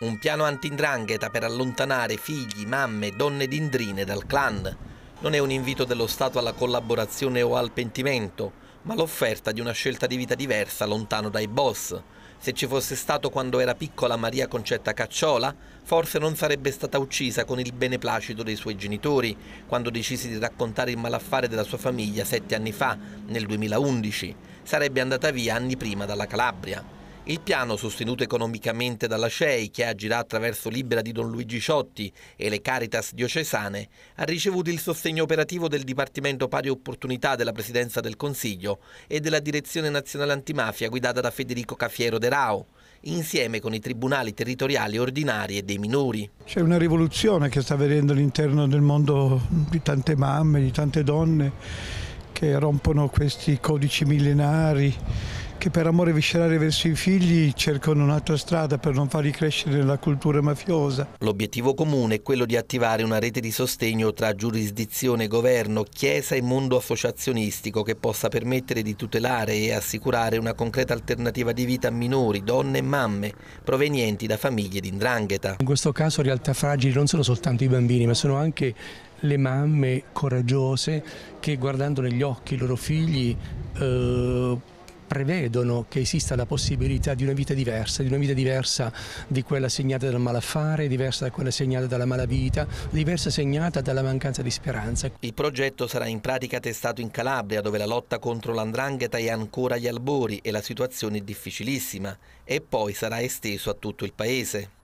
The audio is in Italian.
un piano anti-ndrangheta per allontanare figli, mamme, donne d'indrine dal clan. Non è un invito dello Stato alla collaborazione o al pentimento, ma l'offerta di una scelta di vita diversa lontano dai boss. Se ci fosse stato quando era piccola Maria Concetta Cacciola, forse non sarebbe stata uccisa con il beneplacito dei suoi genitori, quando decise di raccontare il malaffare della sua famiglia sette anni fa, nel 2011. Sarebbe andata via anni prima dalla Calabria. Il piano, sostenuto economicamente dalla CEI, che agirà attraverso Libera di Don Luigi Ciotti e le Caritas diocesane, ha ricevuto il sostegno operativo del Dipartimento Pari Opportunità della Presidenza del Consiglio e della Direzione Nazionale Antimafia guidata da Federico Cafiero De Rao insieme con i tribunali territoriali ordinari e dei minori. C'è una rivoluzione che sta avvenendo all'interno del mondo di tante mamme, di tante donne che rompono questi codici millenari che per amore viscerale verso i figli cercano un'altra strada per non farli crescere nella cultura mafiosa. L'obiettivo comune è quello di attivare una rete di sostegno tra giurisdizione, governo, chiesa e mondo associazionistico che possa permettere di tutelare e assicurare una concreta alternativa di vita a minori, donne e mamme provenienti da famiglie di indrangheta. In questo caso realtà fragili non sono soltanto i bambini ma sono anche le mamme coraggiose che guardando negli occhi i loro figli eh, prevedono che esista la possibilità di una vita diversa, di una vita diversa di quella segnata dal malaffare, diversa da quella segnata dalla malavita, diversa segnata dalla mancanza di speranza. Il progetto sarà in pratica testato in Calabria dove la lotta contro l'andrangheta è ancora agli albori e la situazione è difficilissima e poi sarà esteso a tutto il paese.